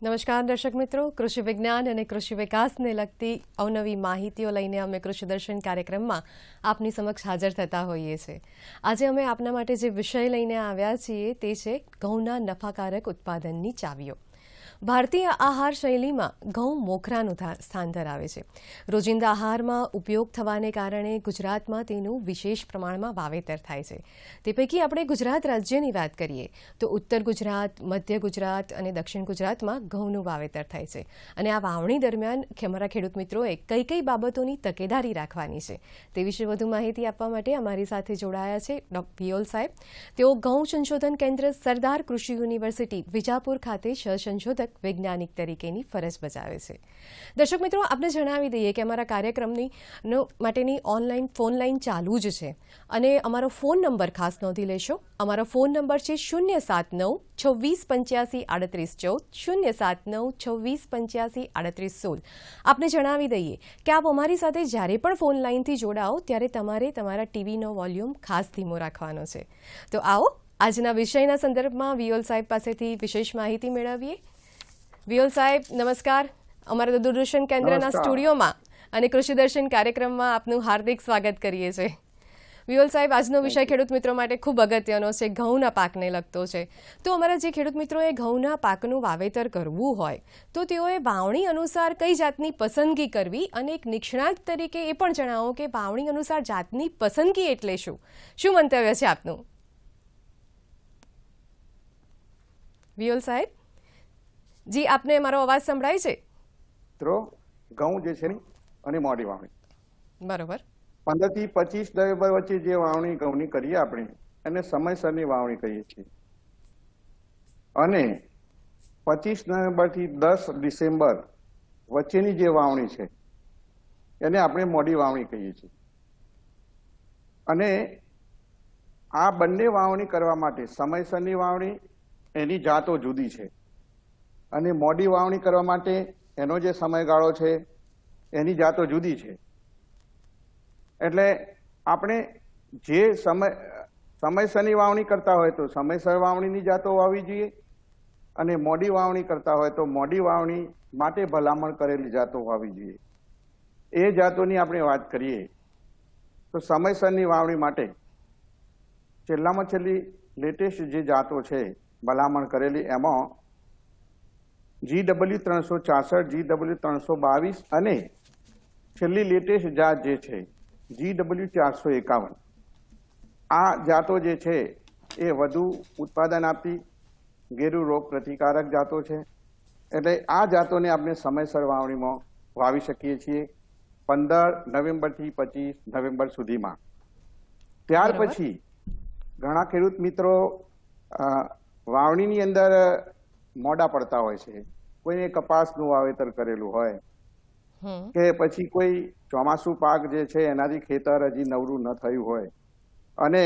નમસ્કાર દર્શક મિત્રો કૃષિ વિજ્ઞાન અને કૃષિ વિકાસને લગતી અવનવી માહિતીઓ લઈને અમે કૃષિ દર્શન કાર્યક્રમમાં આપની સમક્ષ હાજર થતા હોઈએ છીએ આજે અમે આપના માટે જે વિષય લઈને આવ્યા છીએ તે છે ઘઉંના નફાકારક ઉત્પાદનની ચાવીઓ ભારતીય આહાર શૈલીમાં ઘઉં મોખરાનું સ્થાન ધરાવે છે રોજિંદા આહારમાં ઉપયોગ થવાને કારણે ગુજરાતમાં તેનું વિશેષ પ્રમાણમાં વાવેતર થાય છે તે પૈકી આપણે ગુજરાત રાજ્યની વાત કરીએ તો ઉત્તર ગુજરાત મધ્ય ગુજરાત અને દક્ષિણ ગુજરાતમાં ઘઉંનું વાવેતર થાય છે અને આ વાવણી દરમિયાન ખેમરા ખેડૂત મિત્રોએ કઈ કઈ બાબતોની તકેદારી રાખવાની છે તે વિશે વધુ માહિતી આપવા માટે અમારી સાથે જોડાયા છે ડોક્ટર વિયોલ સાહેબ તેઓ ઘઉં સંશોધન કેન્દ્ર સરદાર કૃષિ યુનિવર્સિટી વિજાપુર ખાતે સહસંશોધક શિક્ષક વૈજ્ઞાનિક તરીકેની ફરજ બજાવે છે દર્શક મિત્રો આપને જણાવી દઈએ કે અમારા કાર્યક્રમની માટેની ઓનલાઈન ફોન લાઈન ચાલુ જ છે અને અમારો ફોન નંબર ખાસ નોંધી લેશો અમારો ફોન નંબર છે શૂન્ય સાત નવ છવ્વીસ પંચ્યાસી આડત્રીસ ચૌદ શૂન્ય સાત નવ છવ્વીસ પંચ્યાસી આડત્રીસ સોળ આપને જણાવી દઈએ કે આપ અમારી સાથે જ્યારે પણ ફોન લાઈનથી જોડાઓ ત્યારે તમારે તમારા ટીવીનો વોલ્યુમ ખાસ ધીમો રાખવાનો છે તો આવો આજના વિષયના સંદર્ભમાં વિયોલ સાહેબ પાસેથી વિશેષ માહિતી મેળવીએ વિયોલ સાહેબ નમસ્કાર અમારા દૂરદર્શન કેન્દ્રના સ્ટુડિયોમાં અને કૃષિ દર્શન કાર્યક્રમમાં આપનું હાર્દિક સ્વાગત કરીએ છીએ વિયોલ સાહેબ આજનો વિષય ખેડૂત મિત્રો માટે ખૂબ અગત્યનો છે ઘઉંના પાકને લગતો છે તો અમારા જે ખેડૂત મિત્રોએ ઘઉંના પાકનું વાવેતર કરવું હોય તો તેઓએ વાવણી અનુસાર કઈ જાતની પસંદગી કરવી અને એક નિષ્ણાત તરીકે એ પણ જણાવો કે વાવણી અનુસાર જાતની પસંદગી એટલે શું શું મંતવ્ય છે આપનું વિયોલ સાહેબ જી આપને મારો અવાજ સંભળાય છે મિત્રો ઘઉં જે છે ને અને મોડી વાવણી બરોબર પંદર થી પચીસ નવેમ્બર વચ્ચે જે વાવણી ઘઉંની કરીએ આપણે એને સમયસરની વાવણી કહીએ છીએ અને પચીસ નવેમ્બર થી દસ ડિસેમ્બર વચ્ચેની જે વાવણી છે એને આપણે મોડી વાવણી કહીએ છીએ અને આ બંને વાવણી કરવા માટે સમયસરની વાવણી એની જાતો જુદી છે અને મોડી વાવણી કરવા માટે એનો જે સમયગાળો છે એની જાતો જુદી છે એટલે આપણે જે સમય સમયસરની વાવણી કરતા હોય તો સમયસર વાવણીની જાતો વાવી જોઈએ અને મોડી વાવણી કરતા હોય તો મોડી વાવણી માટે ભલામણ કરેલી જાતો વાવી જોઈએ એ જાતોની આપણે વાત કરીએ તો સમયસરની વાવણી માટે છેલ્લામાં છેલ્લી લેટેસ્ટ જે જાતો છે ભલામણ કરેલી એમાં જીડબલ્યુ ત્રણસો છાસઠ જીડબલ્યુ ત્રણસો બાવીસ અને છેલ્લી લેટેસ્ટ જાત જે છે જીડબલ્યુ ચારસો એકાવન આ જાતો જે છે એ વધુ ઉત્પાદન આપતી ગેરુ રોગ પ્રતિકારક જાતો છે એટલે આ જાતોને આપણે સમયસર વાવણીમાં વાવી શકીએ છીએ પંદર નવેમ્બરથી પચીસ નવેમ્બર સુધીમાં ત્યાર પછી ઘણા ખેડૂત મિત્રો વાવણીની અંદર મોડા પડતા હોય છે કોઈને કપાસનું વાવેતર કરેલું હોય કે પછી કોઈ ચોમાસું પાક જે છે એનાથી ખેતર હજી નવરું ન થયું હોય અને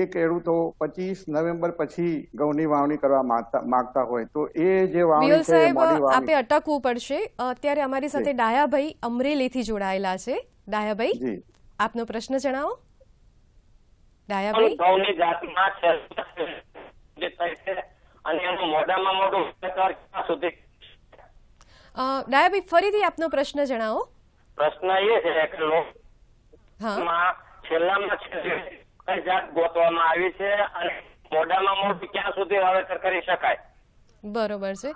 એ ખેડૂતો પચીસ નવેમ્બર પછી ઘઉંની વાવણી કરવા માંગતા હોય તો એ જે વાવણી છે આપે અટકવું પડશે અત્યારે અમારી સાથે ડાયાભાઈ અમરેલીથી જોડાયેલા છે ડાયાભાઈ આપનો પ્રશ્ન જણાવો ડાયાભાઈ ઘઉંની જાતમાં અને એનું મોઢામાં મોઢું સુધી ડાયાભાઈ ફરીથી આપનો પ્રશ્ન જણાવો પ્રશ્ન એ છે કે છેલ્લામાં કઈ જાત ગોતવામાં આવી છે અને મોઢામાં મોઢું ક્યાં સુધી વાવેતર કરી શકાય બરોબર છે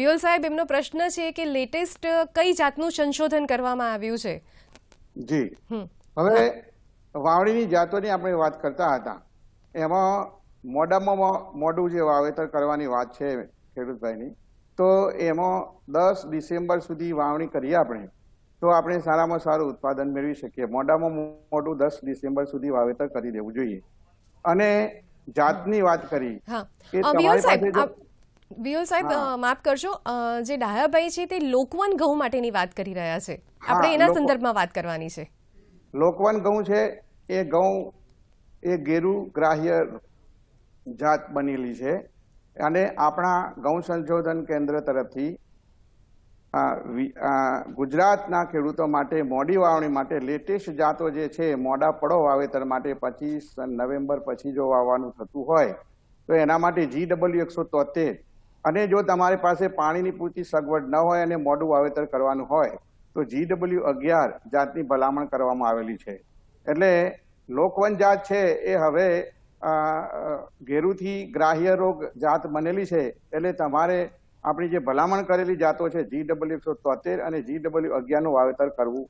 વિયોલ સાહેબ એમનો પ્રશ્ન છે કે લેટેસ્ટ કઈ જાતનું સંશોધન કરવામાં આવ્યું છે જી હવે વાવણીની જાતોની આપણે વાત કરતા હતા એમાં મોડામાં મોડું જે વાવેતર કરવાની વાત છે ખેડૂતભાઈની તો એમાં દસ ડિસેમ્બર સુધી વાવણી કરીએ આપણે તો આપણે સારામાં સારું ઉત્પાદન મેળવી શકીએ મોડામાં મોડું દસ ડિસેમ્બર સુધી વાવેતર કરી દેવું જોઈએ અને જાતની વાત કરી કે સાહેબ માફ કરશો જે ડાયાભાઈ છે તે લોકવન ઘઉં માટેની વાત કરી રહ્યા છે આપણે એના સંદર્ભમાં વાત કરવાની છે લોકવન ઘઉં છે એ ઘઉં એ ગેરુ ગ્રાહ્ય જાત બનેલી છે અને આપણા ગૌ સંશોધન કેન્દ્ર તરફથી ગુજરાતના ખેડૂતો માટે મોડી વાવણી માટે લેટેસ્ટ જાતો જે છે મોડા પડો વાવેતર માટે પચીસ નવેમ્બર પછી જો વાવવાનું થતું હોય તો એના માટે જી ડબલ્યુ એકસો તોતેર અને જો તમારી પાસે પાણીની પૂરતી સગવડ ન હોય અને મોડું વાવેતર કરવાનું હોય તો જી ડબલ્યુ અગિયાર જાતની ભલામણ કરવામાં આવેલી છે એટલે લોકવન જાત છે એ હવે ઘેરુથી ગ્રાહ્ય રોગ જાત બનેલી છે એટલે તમારે આપણી જે ભલામણ કરેલી જાતો છે જી ડબલ્યુ એકસો તોતેર અને જી ડબલ્યુ અગિયારનું વાવેતર કરવું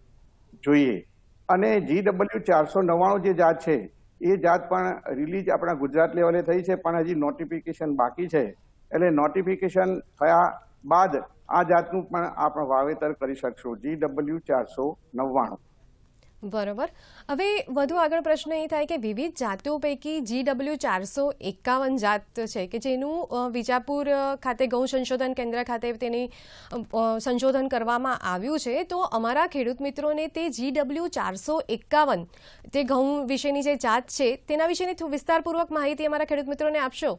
જોઈએ અને જી ડબલ્યુ ચારસો નવ્વાણું જે જાત છે એ જાત પણ રિલીઝ આપણા ગુજરાત લેવલે થઈ છે પણ હજી નોટિફિકેશન બાકી છે એટલે નોટિફિકેશન થયા બાદ આ જાતનું પણ આપણે વાવેતર કરી શકશું જી ડબલ્યુ ચારસો નવ્વાણું બરોબર હવે વધુ આગળ પ્રશ્ન એ થાય કે વિવિધ જાતો પૈકી જીડબલ્યુ ચારસો એકાવન જાત છે કે જેનું વિજાપુર ખાતે ગૌ સંશોધન કેન્દ્ર ખાતે તેની સંશોધન કરવામાં આવ્યું છે તો અમારા ખેડૂત મિત્રોને તે જીડબલ્યુ ચારસો એકાવન તે ઘઉં વિશેની જે જાત છે તેના વિશેની વિસ્તારપૂર્વક માહિતી અમારા ખેડૂત મિત્રોને આપશો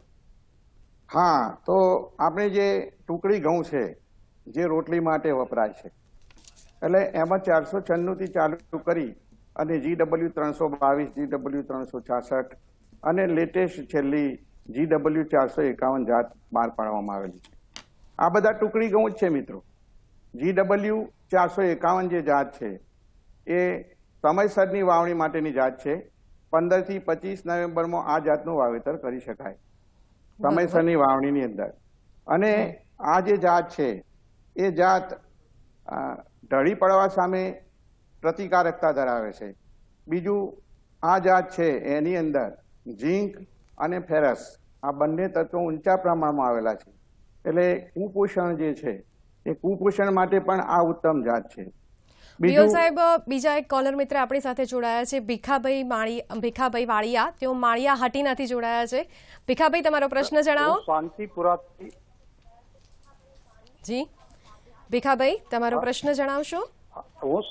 હા તો આપણે જે ટુકડી ઘઉં છે જે રોટલી માટે વપરાય છે એટલે એમાં ચારસો છન્નુંથી ચાલુ કરી અને જીડબલ્યુ ત્રણસો બાવીસ જીડબલ્યુ ત્રણસો છાસઠ અને લેટેસ્ટ છેલ્લી જીડબલ્યુ ચારસો એકાવન જાત બહાર પાડવામાં આવેલી છે આ બધા ટુકડી ઘઉં જ છે મિત્રો જીડબલ્યુ ચારસો એકાવન જે જાત છે એ સમયસરની વાવણી માટેની જાત છે પંદરથી પચીસ નવેમ્બરમાં આ જાતનું વાવેતર કરી શકાય સમયસરની વાવણીની અંદર અને આ જે જાત છે એ જાત ઢળી પડવા સામે પ્રતિકારકતા ધરાવે છે બીજું આ જાત છે એની અંદર ઝીંક અને ફેરસ આ બંને તત્વો ઊંચા પ્રમાણમાં આવેલા છે એટલે કુપોષણ જે છે એ કુપોષણ માટે પણ આ ઉત્તમ જાત છે બીઓ સાહેબ બીજા એક કોલર મિત્ર આપણી સાથે જોડાયા છે ભીખાભાઈ માળી ભીખાભાઈ વાળિયા તેઓ માળિયા હાટીનાથી જોડાયા છે ભીખાભાઈ તમારો પ્રશ્ન જણાવો શાંતિપુરાથી જી ભીખાભાઈ તમારો પ્રશ્ન જણાવશો હું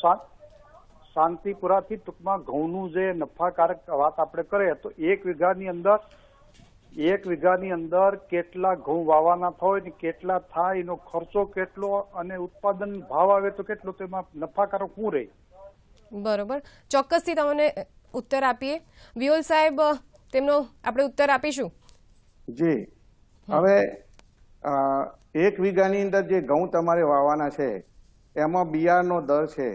શાંતિપુરાથી ટૂંકમાં ઘઉંનું જે નફાકારક વાત આપણે કરીએ તો એક વીઘાની અંદર એક વીઘાની અંદર કેટલા ઘઉં વાવાના થાય ને કેટલા થાય એનો ખર્ચો કેટલો અને ઉત્પાદન ભાવ આવે તો કેટલો તો એમાં નફાકારક શું રહે બરોબર ચોક્કસથી તમને ઉત્તર આપીએ વિયોલ સાહેબ તેમનો આપણે ઉત્તર આપીશું જી હવે એક વીઘાની અંદર જે ઘઉં તમારે વાવવાના છે એમાં બિયારનો દર છે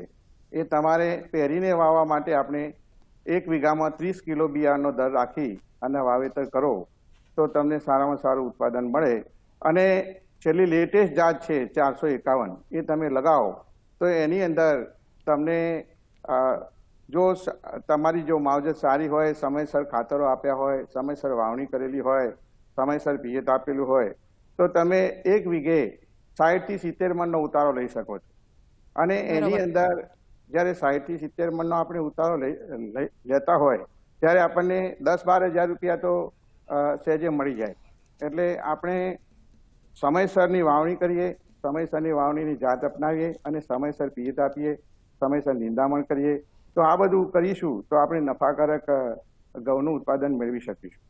એ તમારે પહેરીને વાવવા માટે આપણે એક વીઘામાં ત્રીસ કિલો બિયારનો દર રાખી અને વાવેતર કરો તો તમને સારામાં સારું ઉત્પાદન મળે અને છેલ્લી લેટેસ્ટ જાત છે ચારસો એકાવન એ તમે લગાવો તો એની અંદર તમને જો તમારી જો માવજત સારી હોય સમયસર ખાતરો આપ્યા હોય સમયસર વાવણી કરેલી હોય સમયસર પિયત આપેલું હોય તો તમે એક વીઘે સાહીઠ થી સિત્તેર મણનો ઉતારો લઈ શકો છો અને એની અંદર જ્યારે સાહીઠ થી સિત્તેર મણનો આપણે ઉતારો લેતા હોય ત્યારે આપણને દસ બાર હજાર રૂપિયા તો સહેજે મળી જાય એટલે આપણે સમયસરની વાવણી કરીએ સમયસરની વાવણીની જાત અપનાવીએ અને સમયસર પિયત આપીએ સમયસર નિંદામણ કરીએ તો આ બધું કરીશું તો આપણે નફાકારક ઘઉંનું ઉત્પાદન મેળવી શકીશું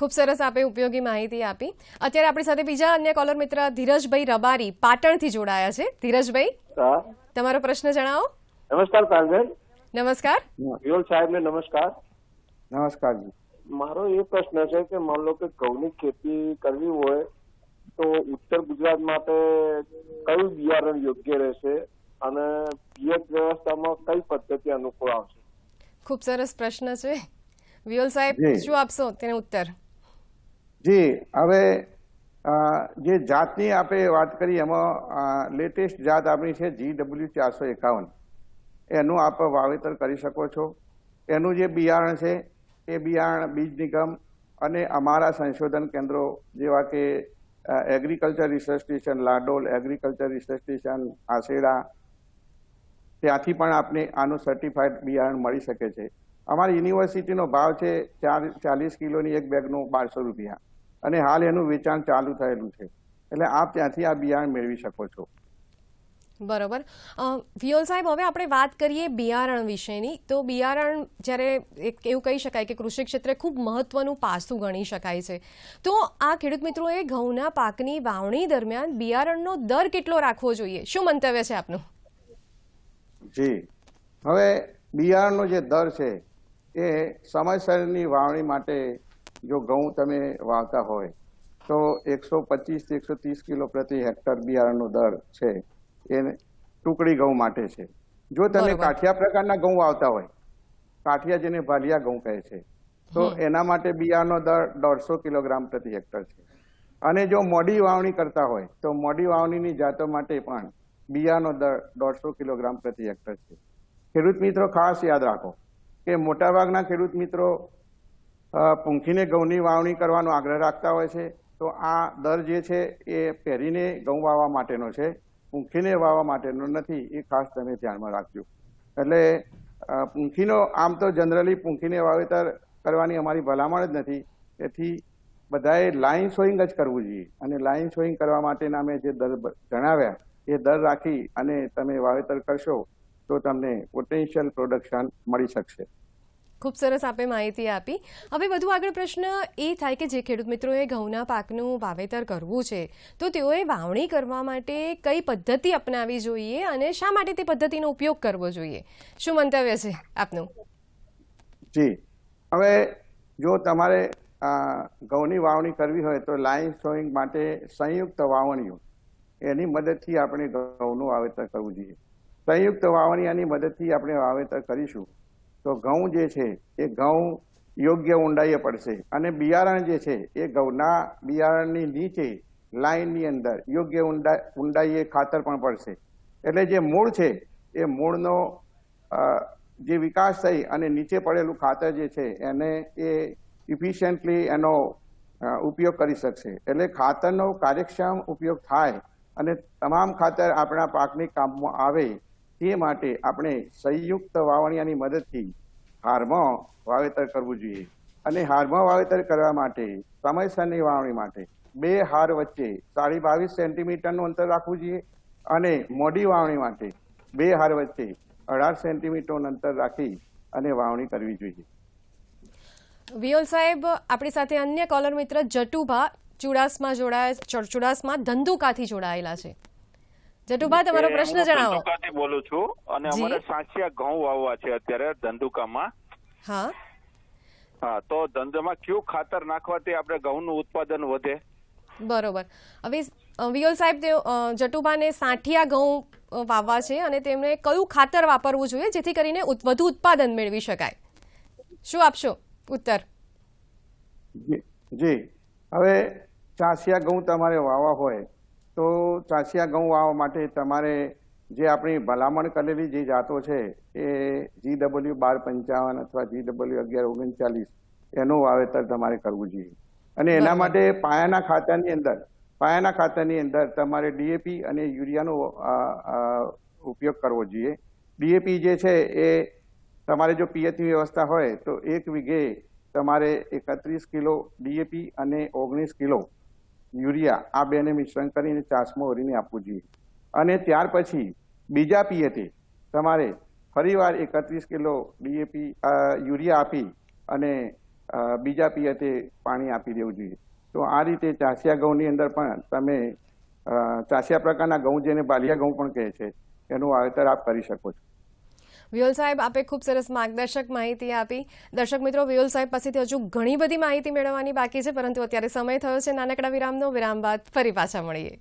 ખૂબ સરસ આપે ઉપયોગી માહિતી આપી અત્યારે આપણી સાથે બીજા અન્ય કોલર મિત્ર ધીરજભાઈ રબારી પાટણથી જોડાયા છે ધીરજભાઈ તમારો પ્રશ્ન જણાવો નમસ્કાર નમસ્કાર સાહેબને નમસ્કાર નમસ્કાર મારો એ પ્રશ્ન છે કે માન લો કે ઘઉંની ખેતી કરવી હોય તો ઉત્તર ગુજરાત માટે કયું બિયારણ યોગ્ય રહેશે અને પિયત વ્યવસ્થામાં કઈ પદ્ધતિ અનુકૂળ આવશે ખૂબ સરસ પ્રશ્ન છે વિયોલ સાહેબ શું આપશો તેને ઉત્તર જી હવે જે જાતની આપણે વાત કરી એમાં લેટેસ્ટ જાત આપણી છે જી ડબલ્યુ ચારસો એકાવન એનું આપ વાવેતર કરી શકો છો એનું જે બિયારણ છે એ બિયારણ બીજ નિગમ અને અમારા સંશોધન કેન્દ્રો જેવા કે agriculture research station Ladol agriculture research station Aseda ત્યાંથી પણ આપને આનું સર્ટિફાઈડ બિયારણ મળી શકે છે અમારી યુનિવર્સિટીનો ભાવ છે ચાર ચાલીસ કિલોની એક બેગનું બારસો રૂપિયા અને હાલ એનું વેચાણ ચાલુ થયેલું છે એટલે આપ ત્યાંથી આ બિયારણ મેળવી શકો છો બરોબર વિયોલ સાહેબ હવે આપણે વાત કરીએ બિયારણ વિશેની તો બિયારણ જ્યારે એવું કહી શકાય કે કૃષિ ક્ષેત્રે ખૂબ મહત્વનું પાસું ગણી શકાય છે તો આ ખેડૂત મિત્રોએ ઘઉંના પાકની વાવણી દરમિયાન બિયારણનો દર કેટલો રાખવો જોઈએ શું મંતવ્ય છે આપનું જી હવે બિયારણનો જે દર છે એ સમયસરની વાવણી માટે જો ઘઉં તમે વાવતા હોય તો એકસો પચીસથી એકસો ત્રીસ કિલો પ્રતિ હેક્ટર બિયારણનો દર છે એ ટુકડી ઘઉં માટે છે જો તમે કાઠિયા પ્રકારના ઘઉં વાવતા હોય કાઠિયા જેને ભાલિયા ઘઉં કહે છે તો એના માટે બિયારણનો દર દોઢસો કિલોગ્રામ પ્રતિ હેક્ટર છે અને જો મોડી વાવણી કરતા હોય તો મોડી વાવણીની જાતો માટે પણ બિયારણનો દર દોઢસો કિલોગ્રામ પ્રતિ હેક્ટર છે ખેડૂત મિત્રો ખાસ યાદ રાખો કે મોટાભાગના ખેડૂત મિત્રો પૂંખીને ઘઉંની વાવણી કરવાનો આગ્રહ રાખતા હોય છે તો આ દર જે છે એ પહેરીને ઘઉં વાવવા માટેનો છે પૂંખીને વાવવા માટેનો નથી એ ખાસ તમે ધ્યાનમાં રાખજો એટલે પૂંખીનો આમ તો જનરલી પૂંખીને વાવેતર કરવાની અમારી ભલામણ જ નથી તેથી બધાએ લાઈન સોઈંગ જ કરવું જોઈએ અને લાઇન સોઈંગ કરવા માટેના અમે જે દર જણાવ્યા એ દર રાખી અને તમે વાવેતર કરશો તો તમને પોટેન્શિયલ પ્રોડક્શન મળી શકશે ખૂબ સરસ આપે માહિતી આપી હવે વધુ આગળ પ્રશ્ન એ થાય કે જે ખેડૂત મિત્રોએ ઘઉંના પાકનું વાવેતર કરવું છે તો તેઓએ વાવણી કરવા માટે કઈ પદ્ધતિ અપનાવી જોઈએ અને શા માટે તે પદ્ધતિનો ઉપયોગ કરવો જોઈએ શું મંતવ્ય છે આપનું જી હવે જો તમારે ઘઉંની વાવણી કરવી હોય તો લાઈન સોઈંગ માટે સંયુક્ત વાવણીઓ એની મદદથી આપણે ઘઉંનું વાવેતર કરવું જોઈએ સંયુક્ત વાવણી વાવણીની મદદથી આપણે વાવેતર કરીશું તો ઘઉં જે છે એ ઘઉં યોગ્ય ઊંડાઈએ પડશે અને બિયારણ જે છે એ ઘઉંના બિયારણની નીચે લાઈનની અંદર યોગ્ય ઊંડા ઊંડાઈએ ખાતર પણ પડશે એટલે જે મૂળ છે એ મૂળનો જે વિકાસ થઈ અને નીચે પડેલું ખાતર જે છે એને એ ઇફિશિયન્ટલી એનો ઉપયોગ કરી શકશે એટલે ખાતરનો કાર્યક્ષમ ઉપયોગ થાય અને તમામ ખાતર આપણા પાકની કામમાં આવે તે માટે આપણે સંયુક્ત વાવણિયાની મદદથી હારમાં વાવેતર કરવું જોઈએ અને હારમાં વાવેતર કરવા માટે સમયસરની વાવણી માટે બે હાર વચ્ચે સાડી બાવીસ સેન્ટીમીટરનું અંતર રાખવું જોઈએ અને મોડી વાવણી માટે બે હાર વચ્ચે અઢાર સેન્ટીમીટરનું અંતર રાખી અને વાવણી કરવી જોઈએ વિયોલ સાહેબ આપણી સાથે અન્ય કોલર મિત્ર જટુભા ચુડાસમાં જોડાયા ચુડાસમાં ધંધુકાથી જોડાયેલા છે જટુભા તમારો પ્રશ્ન જણાવો ધંધુકાથી બોલું છું અને અમારે સાંસિયા ઘઉં વાવવા છે અત્યારે ધંધુકામાં હા હા તો ધંધામાં કયું ખાતર નાખવાથી આપણે ઘઉંનું ઉત્પાદન વધે બરોબર હવે વિયોલ સાહેબ જટુભાને સાંઠિયા ઘઉં વાવવા છે અને તેમણે કયું ખાતર વાપરવું જોઈએ જેથી કરીને વધુ ઉત્પાદન મેળવી શકાય શું આપશો ઉત્તર જી હવે ચાસિયા ઘઉં તમારે વાવા હોય તો ત્રાસિયા ઘઉં વાવવા માટે તમારે જે આપણી ભલામણ કરેલી જે જાતો છે એ જી ડબલ્યુ બાર પંચાવન અથવા જી ડબલ્યુ અગિયાર ઓગણચાલીસ એનું વાવેતર તમારે કરવું જોઈએ અને એના માટે પાયાના ખાતાની અંદર પાયાના ખાતાની અંદર તમારે ડીએપી અને યુરિયાનો ઉપયોગ કરવો જોઈએ ડીએપી જે છે એ તમારે જો પિયતની વ્યવસ્થા હોય તો એક વીઘે તમારે એકત્રીસ કિલો ડીએપી અને ઓગણીસ કિલો યુરિયા આ બેને મિશ્રણ કરીને ચાસમાં ઓરીને આપવું જોઈએ અને ત્યાર પછી બીજા પિયતે તમારે ફરીવાર એકત્રીસ કિલો ડીએપી યુરિયા આપી અને બીજા પિયતે પાણી આપી દેવું જોઈએ તો આ રીતે ચાસિયા ઘઉંની અંદર પણ તમે ચાસિયા પ્રકારના ઘઉં જેને બાલિયા ઘઉં પણ કહે છે એનું વાવેતર આપ કરી શકો છો વ્યુલ સાહેબ આપે ખૂબ સરસ માર્ગદર્શક માહિતી આપી દર્શક મિત્રો વ્યુલ સાહેબ પાસેથી હજુ ઘણી બધી માહિતી મેળવવાની બાકી છે પરંતુ અત્યારે સમય થયો છે નાનકડા વિરામનો વિરામ બાદ ફરી પાછા મળીએ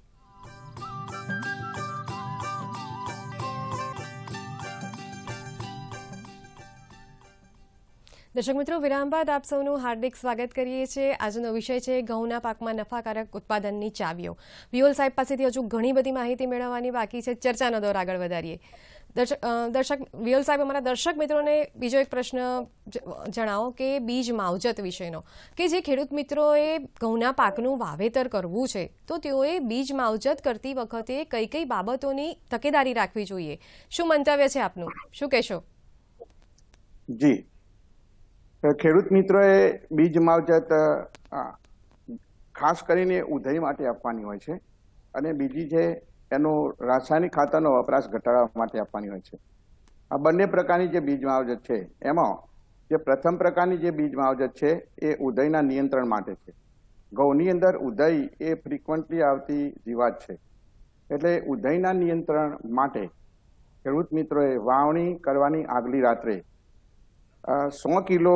દર્શક મિત્રો વિરામ બાદ આપ સૌનું હાર્દિક સ્વાગત કરીએ છીએ આજનો વિષય છે ઘઉંના પાકમાં નફાકારક ઉત્પાદનની ચાવીઓ વિયોલ સાહેબ પાસેથી હજુ ઘણી બધી માહિતી મેળવવાની બાકી છે ચર્ચાનો દોર આગળ વધારીએ દર્શક વિયલ સાહેબ અમારા દર્શક મિત્રોને બીજો એક પ્રશ્ન જણાવો કે બીજ માવજત વિશેનો કે જે ખેડૂત મિત્રોએ ઘઉંના પાકનું વાવેતર કરવું છે તો તેઓએ બીજ માવજત કરતી વખતે કઈ કઈ બાબતોની તકેદારી રાખવી જોઈએ શું મંતવ્ય છે આપનું શું કહેશો જી ખેડૂત મિત્રોએ બીજ માવજત ખાસ કરીને ઉધઈ માટે આપવાની હોય છે અને બીજી જે એનો રાસાયણિક ખાતરનો વપરાશ ઘટાડવા માટે આપવાની હોય છે આ બંને પ્રકારની જે બીજ માવજત છે એમાં જે પ્રથમ પ્રકારની જે બીજ માવજત છે એ ઉદયના નિયંત્રણ માટે છે ઘઉંની અંદર ઉદય એ ફ્રિકવન્ટલી આવતી જીવાત છે એટલે ઉદયના નિયંત્રણ માટે ખેડૂત મિત્રોએ વાવણી કરવાની આગલી રાત્રે સો કિલો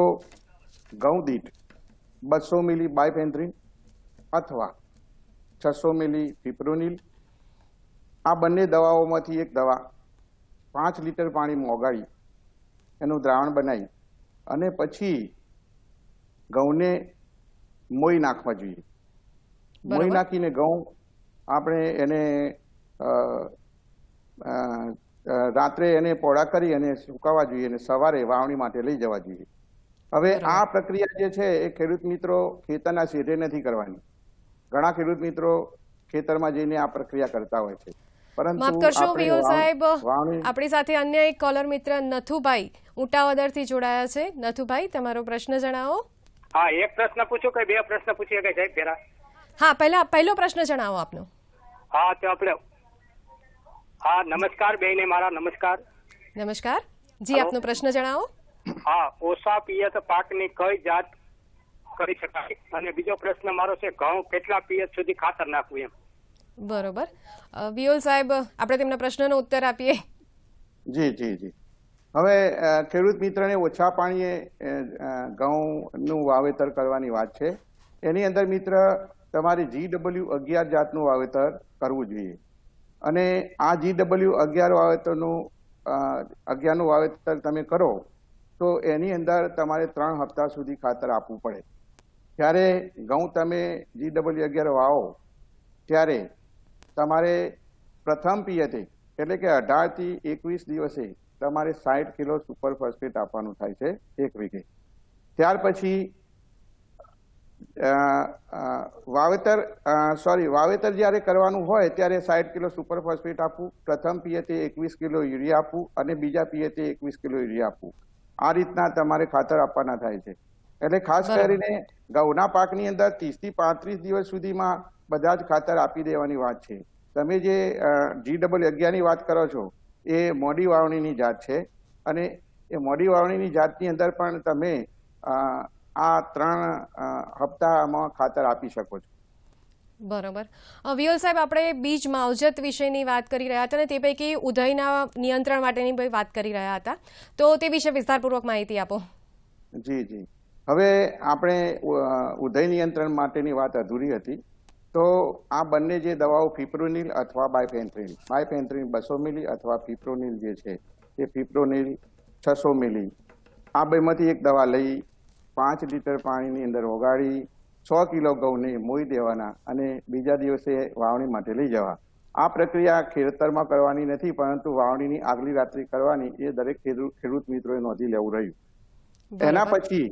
ઘઉં દીઠ બસો મિલી બાયફેન્થ્રીન અથવા છસો મિલી ફિપ્રોનિલ આ બંને દવાઓમાંથી એક દવા પાંચ લીટર પાણીમાં ઓગાળી એનું દ્રાવણ બનાવી અને પછી ઘઉંને મોઈ નાખવા જોઈએ મોઈ નાખીને ઘઉં આપણે એને રાત્રે એને પોળા કરી અને સુકાવવા જોઈએ અને સવારે વાવણી માટે લઈ જવા જોઈએ હવે આ પ્રક્રિયા જે છે એ ખેડૂત મિત્રો ખેતરના શેઢે નથી કરવાની ઘણા ખેડૂત મિત્રો ખેતરમાં જઈને આ પ્રક્રિયા કરતા હોય છે માફ કરશો મેહુલ સાહેબ આપણી સાથે અન્ય એક કોલર મિત્ર નથુભાઈ ઉંટાવદરથી જોડાયા છે નથુભાઈ તમારો પ્રશ્ન જણાવો હા એક પ્રશ્ન પૂછો કે બે પ્રશ્ન પૂછી કે સાહેબ પેરા હા પહેલા પહેલો પ્રશ્ન જણાવો આપનો હા તો આપણે હા નમસ્કાર બેને મારા નમસ્કાર નમસ્કાર જી આપનો પ્રશ્ન જણાવો હા ઓસા પિયત પાકની કઈ જાત કરી શકાય અને બીજો પ્રશ્ન મારો છે ઘઉં કેટલા પિયત સુધી ખાતર નાખવું એમ બરોબર વિયોલ સાહેબ આપણે તેમના પ્રશ્નનો ઉત્તર આપીએ જી જી જી હવે ખેડૂત મિત્રને ઓછા પાણીએ ઘઉંનું વાવેતર કરવાની વાત છે એની અંદર મિત્ર તમારે જી ડબલ્યુ અગિયાર જાતનું વાવેતર કરવું જોઈએ અને આ જી ડબલ્યુ અગિયાર વાવેતરનું અગિયારનું વાવેતર તમે કરો તો એની અંદર તમારે ત્રણ હપ્તા સુધી ખાતર આપવું પડે જ્યારે ઘઉં તમે જી ડબલ્યુ અગિયાર વાવો ત્યારે તમારે પ્રથમ પિયતે એટલે કે અઢાર થી એકવીસ દિવસે તમારે સાઠ કિલો સુપર ફોસ્ફેટ આપવાનું થાય છે એક વીઘે ત્યાર પછી વાવેતર સોરી વાવેતર જ્યારે કરવાનું હોય ત્યારે સાઠ કિલો સુપર ફોસ્ફેટ આપવું પ્રથમ પિયતે એકવીસ કિલો યુરિયા આપવું અને બીજા પિયતે એકવીસ કિલો યુરિયા આપવું આ રીતના તમારે ખાતર આપવાના થાય છે એટલે ખાસ કરીને ઘઉંના પાકની અંદર ત્રીસથી પાંત્રીસ દિવસ સુધીમાં બધા જ ખાતર આપી દેવાની વાત છે તમે જે જી ડબલ અગિયારની વાત કરો છો એ મોડી વાવણીની જાત છે અને એ મોડી વાવણીની જાતની અંદર પણ તમે આ ત્રણ હપ્તામાં ખાતર આપી શકો છો બરાબર વિયોલ સાહેબ આપણે બીજ માવજત વિશેની વાત કરી રહ્યા હતા અને તે પૈકી ઉધયના નિયંત્રણ માટેની વાત કરી રહ્યા હતા તો તે વિશે વિસ્તારપૂર્વક માહિતી આપો જી જી હવે આપણે ઉધય નિયંત્રણ માટેની વાત અધૂરી હતી તો આ બંને જે દવાઓ ફિપ્રોનિલ અથવા બાયફેન્થ્રિન બાયફેન્થ્રિન બસો મિલી અથવા ફિપ્રોનિલ જે છે એ ફિપ્રોનિલ છસો મિલી આ બેમાંથી એક દવા લઈ પાંચ લીટર પાણીની અંદર ઓગાળી સો કિલો ઘઉંને મોઈ દેવાના અને બીજા દિવસે વાવણી માટે લઈ જવા આ પ્રક્રિયા ખેતરમાં કરવાની નથી પરંતુ વાવણીની આગલી રાત્રિ કરવાની એ દરેક ખેડૂત મિત્રોએ નોંધી લેવું રહ્યું એના પછી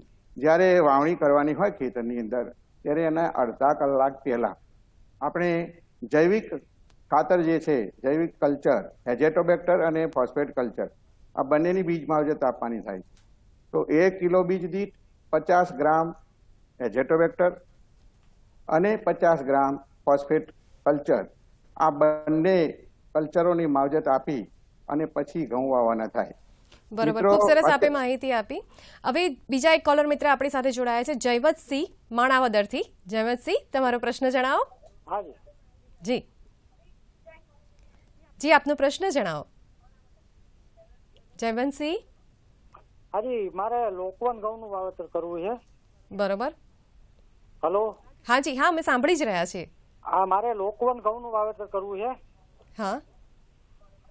જ્યારે વાવણી કરવાની હોય ખેતરની અંદર ત્યારે એના અડધા કલાક પહેલા આપણે જૈવિક ખાતર જે છે જૈવિક કલ્ચર હેજેટોબેક્ટર અને ફોસ્ફેટ કલ્ચર આ બંનેની બીજ માવજત આપવાની થાય છે તો એક કિલો બીજ દીઠ પચાસ ગ્રામ હેજેટોબેક્ટર અને પચાસ ગ્રામ ફોસ્ફેટ કલ્ચર આ બંને કલ્ચરોની માવજત આપી અને પછી ઘઉં વાવવાના થાય બરોબર ખૂબ સરસ આપે માહિતી આપી હવે બીજા એક કોલર મિત્ર આપણી સાથે જોડાયા છે જયવતસિંહ માણાવદરથી જયવતસિંહ તમારો પ્રશ્ન જણાવો જી જી આપનો પ્રશ્ન જણાવો જયવંતસિંહ હાજી મારે લોકવન ઘઉંનું વાવેતર કરવું છે બરોબર હલો જી હા અમે સાંભળી જ રહ્યા છીએ હા મારે લોકવન ઘઉંનું વાવેતર કરવું છે હા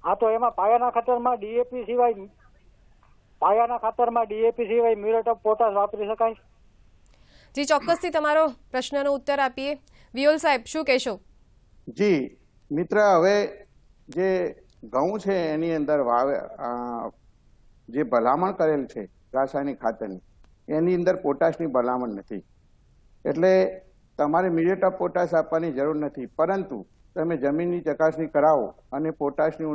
હા તો એમાં પાયાના ખાતરમાં ડીએપી સિવાય પાયાના ખાતરમાં ડીએપી સિવાય મ્યુરેટ ઓફ પોટાશ વાપરી શકાય જી ચોક્કસથી તમારો પ્રશ્નનો ઉત્તર આપીએ વિયોલ સાહેબ શું કહેશો જી મિત્ર હવે જે ઘઉં છે એની અંદર વાવે જે ભલામણ કરેલ છે રાસાયણિક ખાતરની એની અંદર પોટાશની ભલામણ નથી એટલે તમારે મિડિયેટ ઓફ પોટાશ આપવાની જરૂર નથી પરંતુ તમે જમીનની ચકાસણી કરાવો અને પોટાશની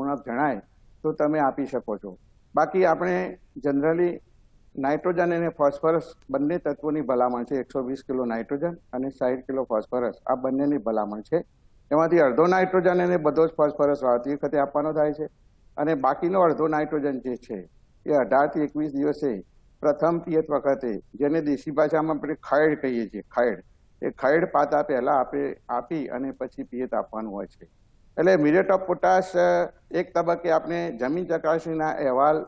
ઉણપ જણાય તો તમે આપી શકો છો બાકી આપણે જનરલી નાઇટ્રોજન અને ફોસ્ફરસ બંને તત્વોની ભલામણ છે એકસો વીસ કિલો નાઇટ્રોજન અને સાઠ કિલો ફોસ્ફરસ આ બંનેની ભલામણ છે એમાંથી અડધો નાઇટ્રોજન અને બધો જ ફોસ્ફરસ વાળતી વખતે આપવાનો થાય છે અને બાકીનો અડધો નાઇટ્રોજન જે છે એ અઢારથી એકવીસ દિવસે પ્રથમ પિયત વખતે જેને દેશી ભાષામાં આપણે ખાયડ કહીએ છીએ ખાયડ એ ખાયડ પાતા પહેલાં આપણે આપી અને પછી પિયત આપવાનું હોય છે એટલે મિરેટ ઓફ પોટાશ એક તબક્કે આપણે જમીન ચકાસણીના અહેવાલ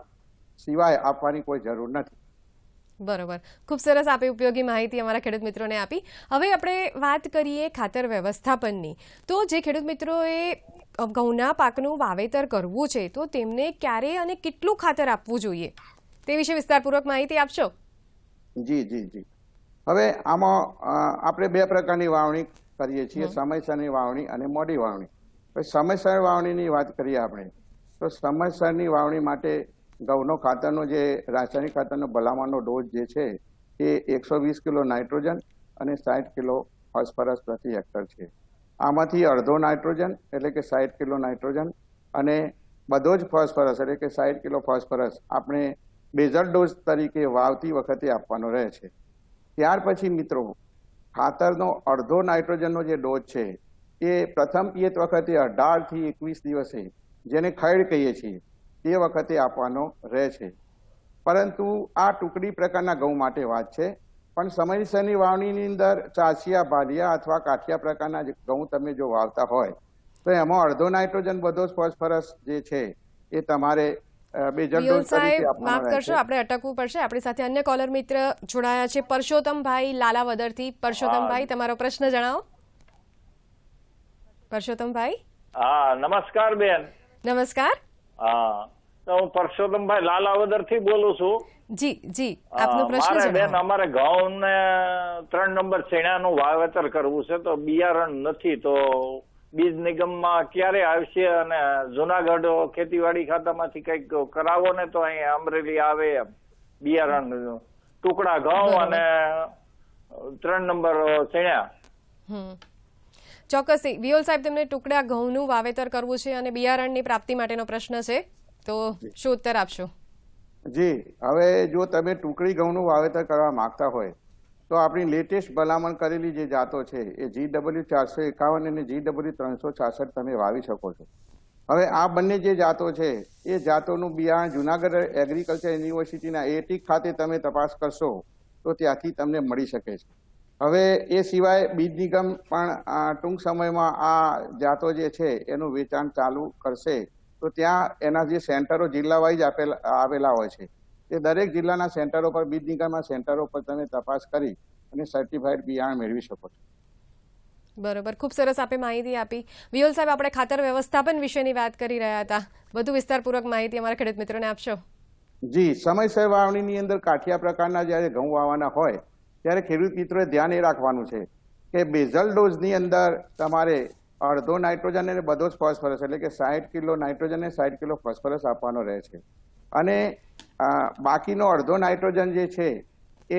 સિવાય આપવાની કોઈ જરૂર નથી બરોબર ખૂબ સરસ આપે ઉપયોગી માહિતી અમારા ખેડૂત મિત્રોને આપી હવે આપણે વાત કરીએ ખાતર વ્યવસ્થાપનની તો જે ખેડૂત મિત્રોએ ઘઉંના પાકનું વાવેતર કરવું છે તો તેમને ક્યારે અને કેટલું ખાતર આપવું જોઈએ તે વિશે વિસ્તારપૂર્વક માહિતી આપશો જી જી જી હવે આમાં આપણે બે પ્રકારની વાવણી કરીએ છીએ સમયસરની વાવણી અને મોડી વાવણી સમયસર વાવણીની વાત કરીએ આપણે તો સમયસરની વાવણી માટે ઘઉંનો ખાતરનો જે રાસાયણિક ખાતરનો ભલામણનો ડોઝ જે છે એ એકસો વીસ કિલો નાઇટ્રોજન અને સાઠ કિલો ફોસ્ફરસ પ્રતિ હેક્ટર છે આમાંથી અડધો નાઇટ્રોજન એટલે કે સાઠ કિલો નાઇટ્રોજન અને બધો જ ફોસ્ફરસ એટલે કે સાઠ કિલો ફોસ્ફરસ આપણે બેઝર ડોઝ તરીકે વાવતી વખતે આપવાનો રહે છે ત્યાર પછી મિત્રો ખાતરનો અડધો નાઇટ્રોજનનો જે ડોઝ છે એ પ્રથમ પિયત વખતે અઢારથી એકવીસ દિવસે જેને ખૈડ કહીએ છીએ તે વખતે આપવાનો રહેશે પરંતુ આ ટુકડી પ્રકારના ઘઉં માટે વાત છે પણ સમયસરની વાવણીની અંદર ચાસિયા ભાલિયા અથવા કાઠિયા પ્રકારના ઘઉં તમે જો વાવતા હોય તો એમાં અડધો નાઇટ્રોજન બધો ફોસ્ફરસ જે છે એ તમારે આપણે અટકવું પડશે આપણી સાથે અન્ય કોલર મિત્ર જોડાયા છે પરસોત્તમભાઈ લાલાવદરથી પરસોત્તમભાઈ તમારો પ્રશ્ન જણાવો પરસોત્તમભાઈ હા નમસ્કાર બેન નમસ્કાર હા તો હું પરસોત્તમભાઈ લાલાવદર થી બોલું છું જી જી આપનો પ્રશ્ન છે બેન અમારે ઘઉં ને ત્રણ નંબર શેણાનું વાવેતર કરવું છે તો બિયારણ નથી તો બીજ નિગમમાં ક્યારે આવશે અને જુનાગઢ ખેતીવાડી ખાતામાંથી કંઈક કરાવો ને તો અહીં અમરેલી આવે એમ બિયારણ ટુકડા ઘઉં અને ત્રણ નંબર શેણા ચોક્કસ વિયોલ સાહેબ તેમને ટુકડા ઘઉંનું વાવેતર કરવું છે અને બિયારણની પ્રાપ્તિ માટેનો પ્રશ્ન છે તો શું ઉત્તર આપશો જી હવે જો તમે ટુકડી ઘઉંનું વાવેતર કરવા માંગતા હોય તો આપણી લેટેસ્ટ ભલામણ કરેલી જે જાતો છે એ જી ડબલ્યુ ચારસો એકાવન અને જી ડબલ્યુ ત્રણસો છાસઠ તમે વાવી શકો છો હવે આ બંને જે જાતો છે એ જાતોનું બિયારણ જુનાગઢ એગ્રીકલ્ચર યુનિવર્સિટીના એટીક ખાતે તમે તપાસ કરશો તો ત્યાંથી તમને મળી શકે છે હવે એ સિવાય બીજ નિગમ પણ ટૂંક સમયમાં આ જાતો જે છે એનું વેચાણ ચાલુ કરશે તો ત્યાં એના જે સેન્ટરો જિલ્લા વાઇઝ આપેલા આવેલા હોય છે તે દરેક જિલ્લાના સેન્ટરો પર બીજ નિગમના સેન્ટરો પર તમે તપાસ કરી અને સર્ટિફાઈડ બિયારણ મેળવી શકો છો બરોબર ખૂબ સરસ આપે માહિતી આપી વિયોલ સાહેબ આપણે ખાતર વ્યવસ્થાપન વિશેની વાત કરી રહ્યા હતા વધુ વિસ્તારપૂર્વક માહિતી અમારા ખેડૂત મિત્રોને આપશો જી સમયસર વાવણીની અંદર કાઠિયા પ્રકારના જ્યારે ઘઉં વાવવાના હોય ત્યારે ખેડૂત મિત્રોએ ધ્યાન એ રાખવાનું છે કે બેઝલ ડોઝની અંદર તમારે અડધો નાઇટ્રોજન અને બધો જ ફોસ્ફરસ એટલે કે સાહીઠ કિલો નાઇટ્રોજન અને સાહીઠ કિલો ફોસ્ફરસ આપવાનો રહે છે અને બાકીનો અડધો નાઇટ્રોજન જે છે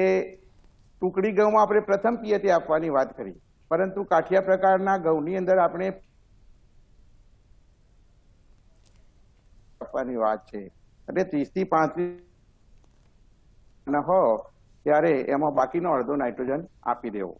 એ ટુકડી ઘઉંમાં આપણે પ્રથમ પિયતે આપવાની વાત કરી પરંતુ કાઠિયા પ્રકારના ઘઉંની અંદર આપણે આપવાની વાત છે એટલે ત્રીસથી પાંત્રીસ ન હો ત્યારે એમાં બાકીનો અડધો નાઇટ્રોજન આપી દેવો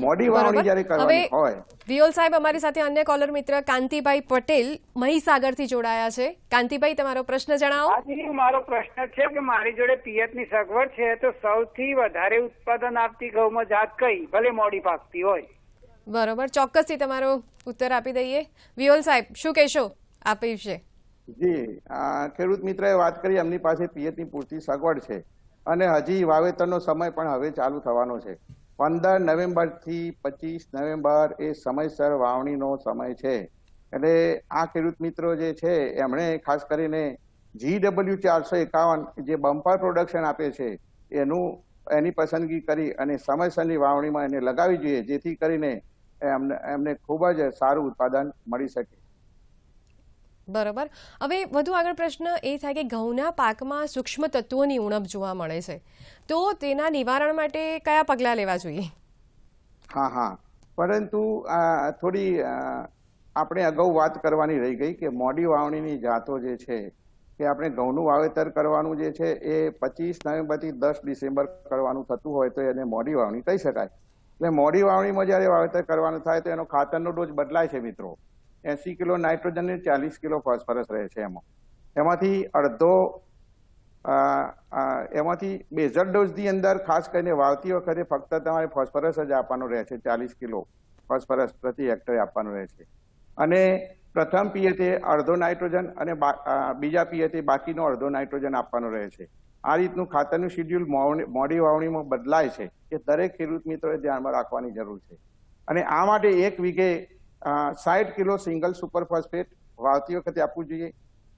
મોડી વાવણી જ્યારે કરવાની હોય વિયોલ સાહેબ અમારી સાથે અન્ય કોલર મિત્ર કાંતિભાઈ પટેલ મહીસાગરથી જોડાયા છે કાંતિભાઈ તમારો પ્રશ્ન જણાવો મારો પ્રશ્ન છે કે મારી જોડે પિયત ની સગવડ છે તો સૌથી વધારે ઉત્પાદન આપતી ઘઉંમાં જાત કઈ ભલે મોડી પાકતી હોય બરોબર ચોક્કસથી તમારો ઉત્તર આપી દઈએ વિયોલ સાહેબ શું કહેશો આપે છે જી ખેડૂત મિત્ર એ વાત કરી એમની પાસે ની પૂરતી સગવડ છે અને હજી વાવેતર નો સમય પણ હવે ચાલુ થવાનો છે પંદર નવેમ્બરથી પચીસ નવેમ્બર એ સમયસર વાવણીનો સમય છે એટલે આ ખેડૂત મિત્રો જે છે એમણે ખાસ કરીને જીડબલ્યુ ચારસો એકાવન જે બમ્પર પ્રોડક્શન આપે છે એનું એની પસંદગી કરી અને સમયસરની વાવણીમાં એને લગાવી જોઈએ જેથી કરીને એમને એમને ખૂબ જ સારું ઉત્પાદન મળી શકે બરાબર હવે વધુ આગળ પ્રશ્ન એ થાય કે ઘઉંના પાકમાં સૂક્ષ્મ તત્વોની ઉણપ જોવા મળે છે તો તેના નિવારણ માટે કયા પગલાં લેવા જોઈએ હા હા પરંતુ થોડી આપણે અગાઉ વાત કરવાની રહી ગઈ કે મોડી વાવણીની જાતો જે છે કે આપણે ઘઉંનું વાવેતર કરવાનું જે છે એ પચીસ નવેમ્બરથી દસ ડિસેમ્બર કરવાનું થતું હોય તો એને મોડી વાવણી કહી શકાય એટલે મોડી વાવણીમાં જ્યારે વાવેતર કરવાનું થાય તો એનો ખાતરનો ડોઝ બદલાય છે મિત્રો એસી કિલો નાઇટ્રોજન અને ચાલીસ કિલો ફોસ્ફરસ રહે છે એમાં એમાંથી અડધો એમાંથી બેઝર ડોઝની અંદર ખાસ કરીને વાવતી વખતે ફક્ત તમારે ફોસ્ફરસ જ આપવાનું રહે છે ચાલીસ કિલો ફોસ્ફરસ પ્રતિ હેક્ટરે આપવાનું રહે છે અને પ્રથમ પીએચએ અડધો નાઇટ્રોજન અને બીજા પીએચએ બાકીનો અડધો નાઇટ્રોજન આપવાનો રહે છે આ રીતનું ખાતરનું શેડ્યુલ મોડી વાવણીમાં બદલાય છે એ દરેક ખેડૂત મિત્રોએ ધ્યાનમાં રાખવાની જરૂર છે અને આ માટે એક વીઘે સાઠ કિલો સિંગલ સુપર ફોસ્ફેટ વાવતી વખતે આપવું જોઈએ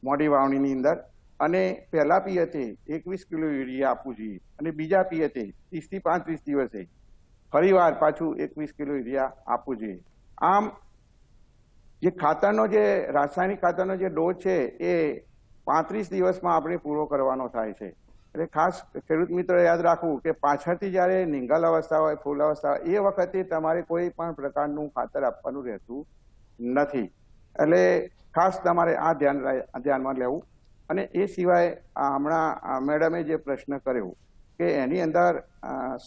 મોડી વાવણીની અંદર અને પહેલા પિયતે એકવીસ કિલો યુરિયા આપવું જોઈએ અને બીજા પિયતે ત્રીસથી પાંત્રીસ દિવસે ફરીવાર પાછું એકવીસ કિલો યુરિયા આપવું જોઈએ આમ જે ખાતરનો જે રાસાયણિક ખાતરનો જે ડોઝ છે એ પાંત્રીસ દિવસમાં આપણે પૂરો કરવાનો થાય છે એટલે ખાસ ખેડૂત મિત્રો યાદ રાખવું કે પાછળથી જ્યારે નિંગલ અવસ્થા હોય ફૂલ અવસ્થા હોય એ વખતે તમારે કોઈ પણ પ્રકારનું ખાતર આપવાનું રહેતું નથી એટલે ખાસ તમારે આ ધ્યાન ધ્યાનમાં લેવું અને એ સિવાય હમણાં મેડમે જે પ્રશ્ન કર્યો કે એની અંદર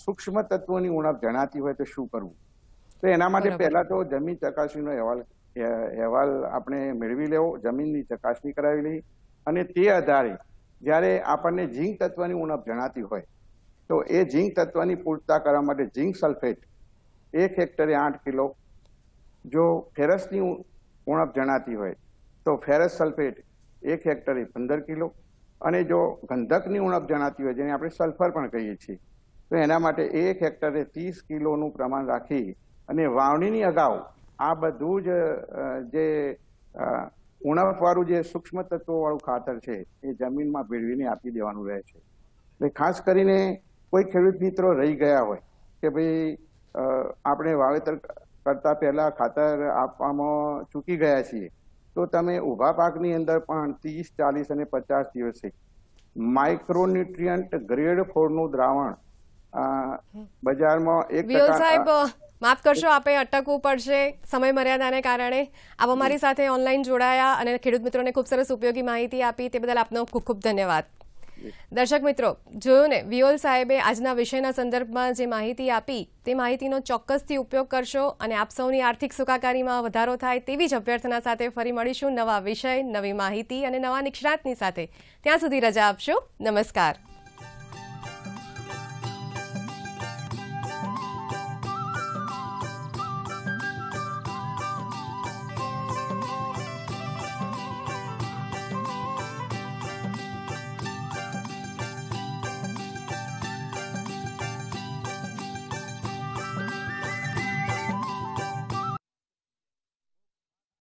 સૂક્ષ્મ તત્વોની ઉણપ જણાતી હોય તો શું કરવું તો એના માટે પહેલા તો જમીન ચકાસણીનો અહેવાલ અહેવાલ આપણે મેળવી લેવો જમીનની ચકાસણી કરાવી લઈ અને તે આધારે જ્યારે આપણને ઝીંક તત્વની ઉણપ જણાતી હોય તો એ ઝીંક તત્વની પૂર્તતા કરવા માટે ઝીંક સલ્ફેટ એક હેક્ટરે આઠ કિલો જો ફેરસની ઉણપ જણાતી હોય તો ફેરસ સલ્ફેટ એક હેક્ટરે પંદર કિલો અને જો ગંધકની ઉણપ જણાતી હોય જેને આપણે સલ્ફર પણ કહીએ છીએ તો એના માટે એક હેક્ટરે ત્રીસ કિલોનું પ્રમાણ રાખી અને વાવણીની અગાઉ આ બધું જ જે ઉણપવાળું જે સૂક્ષ્મ તત્વોવાળું ખાતર છે એ જમીનમાં ભેળવીને આપી દેવાનું રહે છે એટલે ખાસ કરીને કોઈ ખેડૂત મિત્રો રહી ગયા હોય કે ભાઈ આપણે વાવેતર કરતા પહેલા ખાતર આપવામાં ચૂકી ગયા છીએ તો તમે ઊભા પાકની અંદર પણ ત્રીસ ચાલીસ અને પચાસ દિવસે માઇક્રોન્યુટ્રિયન્ટ ગ્રેડ ફોરનું દ્રાવણ બજારમાં એક સાહેબ માફ કરજો આપએ અટકવું પડશે સમય મર્યાદાને કારણે આપ અમારી સાથે ઓનલાઈન જોડાયા અને ખેડૂત મિત્રોને ખૂબ સરસ ઉપયોગી માહિતી આપી તે બદલ આપનો ખૂબ ખૂબ ધન્યવાદ દર્શક મિત્રો જોયું ને વિયોલ સાહેબે આજના વિષયના સંદર્ભમાં જે માહિતી આપી તે માહિતીનો ચોક્કસથી ઉપયોગ કરજો અને આપ સૌની આર્થિક સુખાકારીમાં વધારો થાય તેવી જ અભ્યર્થના સાથે ફરી મળીશું નવા વિષય નવી માહિતી અને નવા નિખશરાતની સાથે ત્યાં સુધી રજા આપશો નમસ્કાર